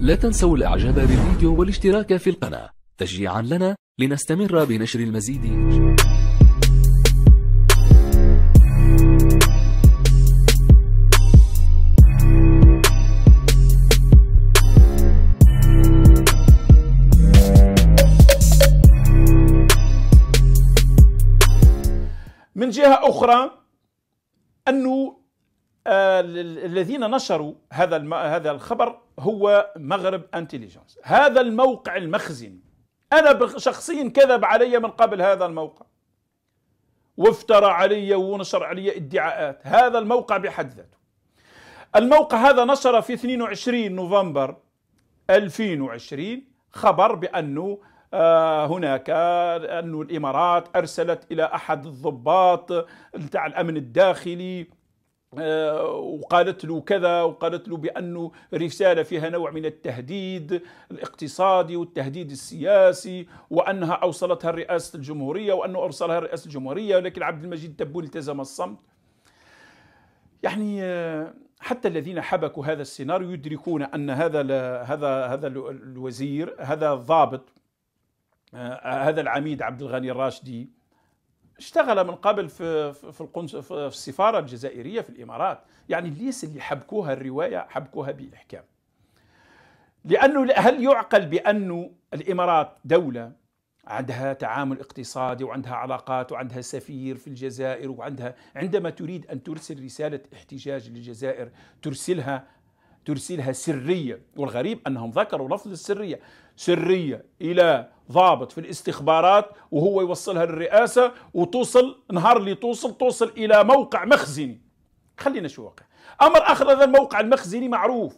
لا تنسوا الإعجاب بالفيديو والاشتراك في القناة تشجيعا لنا لنستمر بنشر المزيد من جهة أخرى أنه آه، الذين نشروا هذا هذا الخبر هو مغرب انتليجنس هذا الموقع المخزن انا شخصيا كذب علي من قبل هذا الموقع وافترى علي ونشر علي ادعاءات هذا الموقع بحد ذاته الموقع هذا نشر في 22 نوفمبر 2020 خبر بانه آه، هناك انه الإمارات أرسلت إلى أحد الضباط تاع الأمن الداخلي آه، وقالت له كذا وقالت له بأنه رسالة فيها نوع من التهديد الاقتصادي والتهديد السياسي وأنها أوصلتها رئاسة الجمهورية وأنه أرسلها رئاسة الجمهورية ولكن عبد المجيد تبو التزم الصمت يعني آه، حتى الذين حبكوا هذا السيناريو يدركون أن هذا هذا هذا الوزير هذا الضابط آه، هذا العميد عبد الغني الراشدي اشتغل من قبل في في القنص في السفاره الجزائريه في الامارات يعني ليس اللي حبكوها الروايه حبكوها بالاحكام لانه هل يعقل بانه الامارات دوله عندها تعامل اقتصادي وعندها علاقات وعندها سفير في الجزائر وعندها عندما تريد ان ترسل رساله احتجاج للجزائر ترسلها ترسلها سرية والغريب أنهم ذكروا لفظ السرية سرية إلى ضابط في الاستخبارات وهو يوصلها للرئاسة وتوصل نهار اللي توصل توصل إلى موقع مخزني خلينا شو واقع أمر آخر هذا الموقع المخزني معروف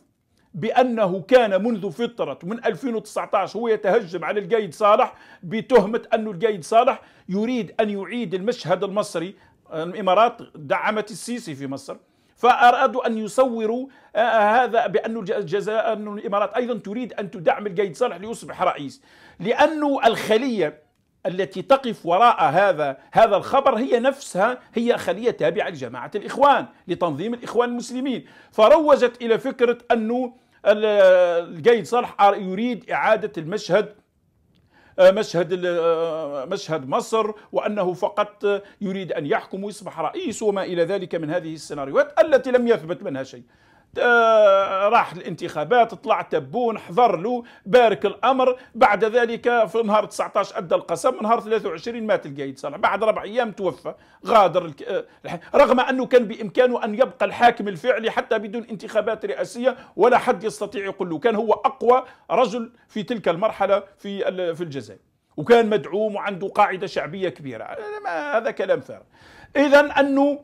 بأنه كان منذ فترة من 2019 هو يتهجم على القايد صالح بتهمة أن القايد صالح يريد أن يعيد المشهد المصري الإمارات دعمت السيسي في مصر فأرادوا أن يصوروا آه، آه، هذا بأن الجزائر أن الإمارات أيضا تريد أن تدعم القايد صالح ليصبح رئيس لأن الخلية التي تقف وراء هذا هذا الخبر هي نفسها هي خلية تابعة لجماعة الإخوان لتنظيم الإخوان المسلمين فروجت إلى فكرة أنه القايد صالح يريد إعادة المشهد آه، مشهد آه، آه، مشهد مصر وانه فقط يريد ان يحكم ويصبح رئيس وما الى ذلك من هذه السيناريوهات التي لم يثبت منها شيء آه، راح الانتخابات طلع تبون حضر له بارك الامر بعد ذلك في نهار 19 ادى القسم نهار 23 مات القايد صالح بعد ربع ايام توفى غادر آه، رغم انه كان بامكانه ان يبقى الحاكم الفعلي حتى بدون انتخابات رئاسيه ولا حد يستطيع يقول له كان هو اقوى رجل في تلك المرحله في في الجزائر وكان مدعوم وعنده قاعده شعبيه كبيره هذا كلام فارغ اذا انه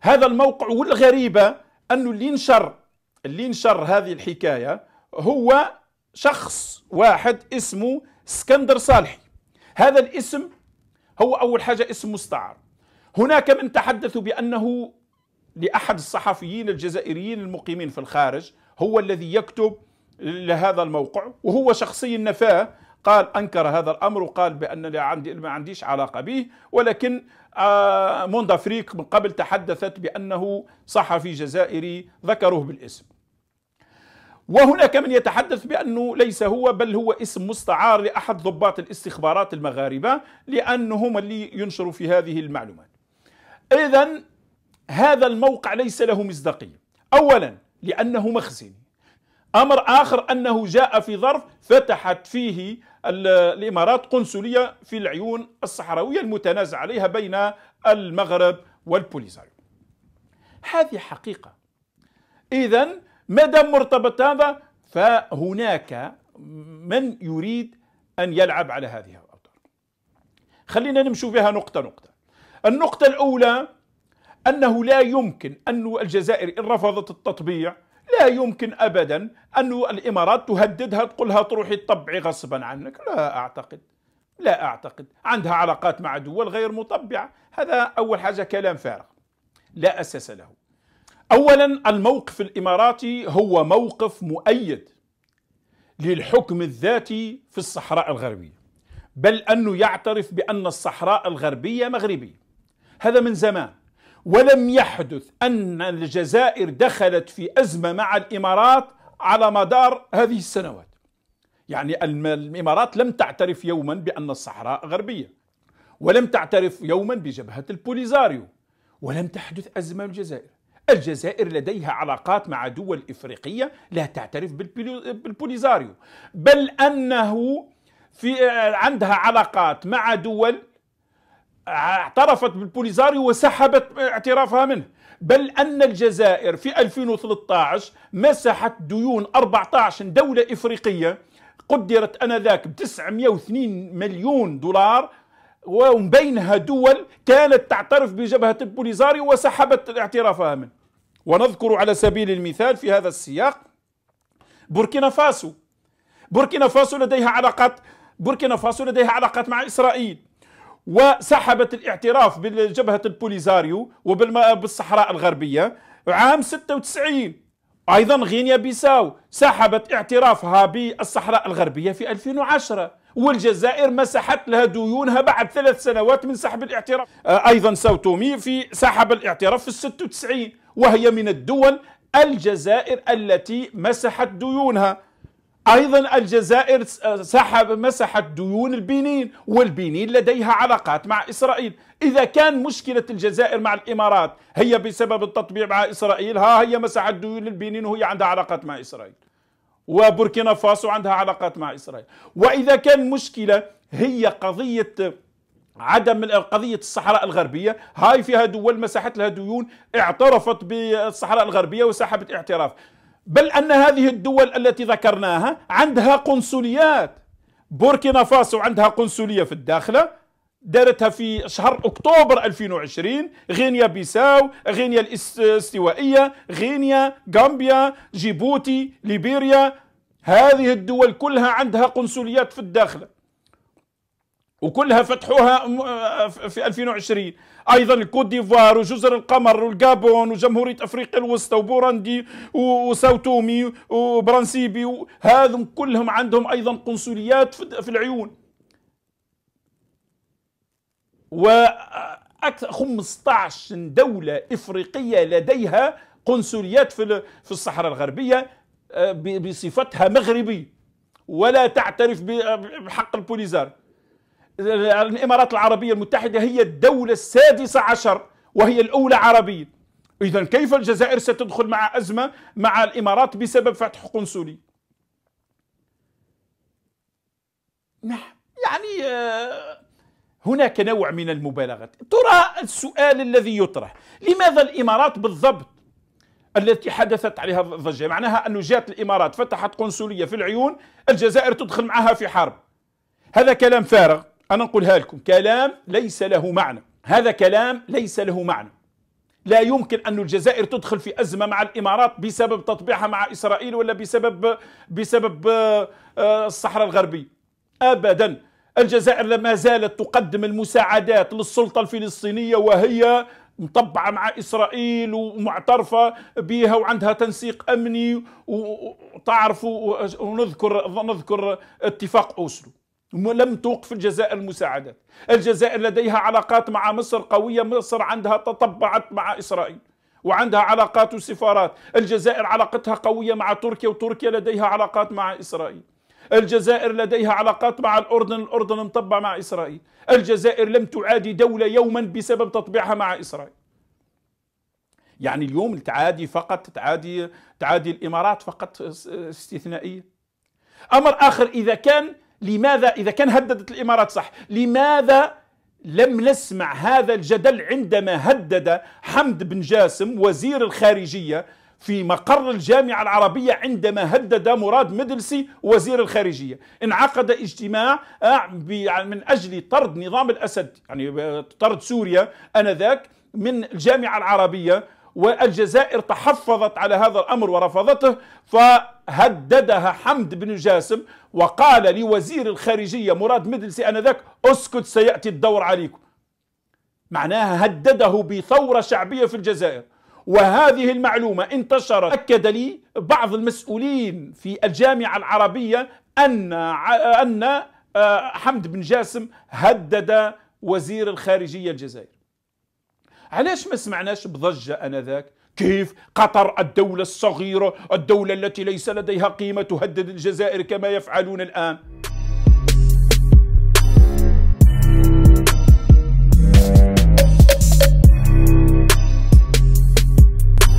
هذا الموقع والغريبه انه اللي نشر اللي نشر هذه الحكايه هو شخص واحد اسمه اسكندر صالحي هذا الاسم هو اول حاجه اسم مستعار هناك من تحدث بانه لاحد الصحفيين الجزائريين المقيمين في الخارج هو الذي يكتب لهذا الموقع وهو شخصيا نفاه قال أنكر هذا الأمر وقال بأن عندي ما عنديش علاقة به ولكن آه، موندا فريك من قبل تحدثت بأنه صحفي جزائري ذكروه بالاسم وهناك من يتحدث بأنه ليس هو بل هو اسم مستعار لأحد ضباط الاستخبارات المغاربة لأنهم اللي ينشروا في هذه المعلومات إذا هذا الموقع ليس له مصداقية أولا لأنه مخزن امر اخر انه جاء في ظرف فتحت فيه الامارات قنصليه في العيون الصحراويه المتنازع عليها بين المغرب والبوليساريو هذه حقيقه اذا ما دام مرتبط هذا فهناك من يريد ان يلعب على هذه الاوتار خلينا نمشي بها نقطه نقطه النقطه الاولى انه لا يمكن ان الجزائر ان رفضت التطبيع لا يمكن ابدا ان الامارات تهددها تقولها تروحي تطبعي غصبا عنك لا اعتقد لا اعتقد عندها علاقات مع دول غير مطبعه هذا اول حاجه كلام فارغ لا اساس له اولا الموقف الاماراتي هو موقف مؤيد للحكم الذاتي في الصحراء الغربيه بل انه يعترف بان الصحراء الغربيه مغربيه هذا من زمان ولم يحدث أن الجزائر دخلت في أزمة مع الإمارات على مدار هذه السنوات يعني الإمارات لم تعترف يوما بأن الصحراء غربية ولم تعترف يوما بجبهة البوليزاريو ولم تحدث أزمة الجزائر الجزائر لديها علاقات مع دول إفريقية لا تعترف بالبوليزاريو بل أنه في عندها علاقات مع دول اعترفت بالبوليزاريو وسحبت اعترافها منه بل أن الجزائر في 2013 مسحت ديون 14 دولة إفريقية قدرت أنذاك ب 902 مليون دولار ومن بينها دول كانت تعترف بجبهة البوليزاريو وسحبت اعترافها منه ونذكر على سبيل المثال في هذا السياق بوركينا فاسو بوركينا فاسو لديها علاقات بوركينا فاسو لديها علاقات مع إسرائيل وسحبت الاعتراف بالجبهة البوليزاريو وبالصحراء الغربية عام 96 أيضا غينيا بيساو سحبت اعترافها بالصحراء الغربية في 2010 والجزائر مسحت لها ديونها بعد ثلاث سنوات من سحب الاعتراف آه، أيضا ساوتومي في سحب الاعتراف في 96 وهي من الدول الجزائر التي مسحت ديونها ايضا الجزائر سحب مسحت ديون البنين والبنين لديها علاقات مع اسرائيل اذا كان مشكله الجزائر مع الامارات هي بسبب التطبيع مع اسرائيل ها هي مسحت ديون البنين وهي عندها علاقات مع اسرائيل وبوركينا فاسو عندها علاقات مع اسرائيل واذا كان مشكله هي قضيه عدم قضية الصحراء الغربية هاي فيها دول مسحت لها ديون اعترفت بالصحراء الغربية وسحبت اعتراف بل أن هذه الدول التي ذكرناها عندها قنصليات بوركينا فاسو عندها قنصلية في الداخلة دارتها في شهر أكتوبر 2020 غينيا بيساو غينيا الاستوائية غينيا غامبيا جيبوتي ليبيريا هذه الدول كلها عندها قنصليات في الداخلة وكلها فتحوها آه، في 2020 ايضا الكوت ديفوار وجزر القمر والجابون وجمهوريه افريقيا الوسطى وبورندي وساوتومي وبرانسيبي هذم كلهم عندهم ايضا قنصليات في العيون و 15 دوله افريقيه لديها قنصليات في في الصحراء الغربيه آه، بصفتها مغربي ولا تعترف آه، بحق البوليزار الإمارات العربية المتحدة هي الدولة السادسة عشر وهي الأولى عربيا إذا كيف الجزائر ستدخل مع أزمة مع الإمارات بسبب فتح قنصلي نعم يعني آه، هناك نوع من المبالغة ترى السؤال الذي يطرح لماذا الإمارات بالضبط التي حدثت عليها الضجة معناها أنه جاءت الإمارات فتحت قنصلية في العيون الجزائر تدخل معها في حرب هذا كلام فارغ أنا نقولها لكم كلام ليس له معنى هذا كلام ليس له معنى لا يمكن أن الجزائر تدخل في أزمة مع الإمارات بسبب تطبيعها مع إسرائيل ولا بسبب بسبب آه، الصحراء الغربية أبدا الجزائر لما زالت تقدم المساعدات للسلطة الفلسطينية وهي مطبعة مع إسرائيل ومعترفة بها وعندها تنسيق أمني وتعرفوا ونذكر نذكر اتفاق أوسلو ولم توقف الجزائر المساعدات الجزائر لديها علاقات مع مصر قوية مصر عندها تطبعت مع إسرائيل وعندها علاقات وسفارات الجزائر علاقتها قوية مع تركيا وتركيا لديها علاقات مع إسرائيل الجزائر لديها علاقات مع الأردن الأردن مطبع مع إسرائيل الجزائر لم تعادي دولة يوما بسبب تطبيعها مع إسرائيل يعني اليوم تعادي فقط تعادي تعادي الإمارات فقط استثنائية أمر آخر إذا كان لماذا إذا كان هددت الإمارات صح لماذا لم نسمع هذا الجدل عندما هدد حمد بن جاسم وزير الخارجية في مقر الجامعة العربية عندما هدد مراد مدلسي وزير الخارجية انعقد اجتماع آه، يعني من أجل طرد نظام الأسد يعني طرد سوريا أنذاك من الجامعة العربية والجزائر تحفظت على هذا الأمر ورفضته ف هددها حمد بن جاسم وقال لوزير الخارجية مراد مدلسي أنذاك اسكت سيأتي الدور عليكم معناها هدده بثورة شعبية في الجزائر وهذه المعلومة انتشرت أكد لي بعض المسؤولين في الجامعة العربية أن أن آه، حمد بن جاسم هدد وزير الخارجية الجزائر علاش ما سمعناش بضجة أنذاك كيف قطر الدولة الصغيرة الدولة التي ليس لديها قيمة تهدد الجزائر كما يفعلون الآن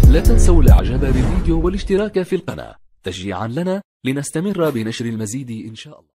لا تنسوا الاعجاب بالفيديو والاشتراك في القناة تشجيعا لنا لنستمر بنشر المزيد إن شاء الله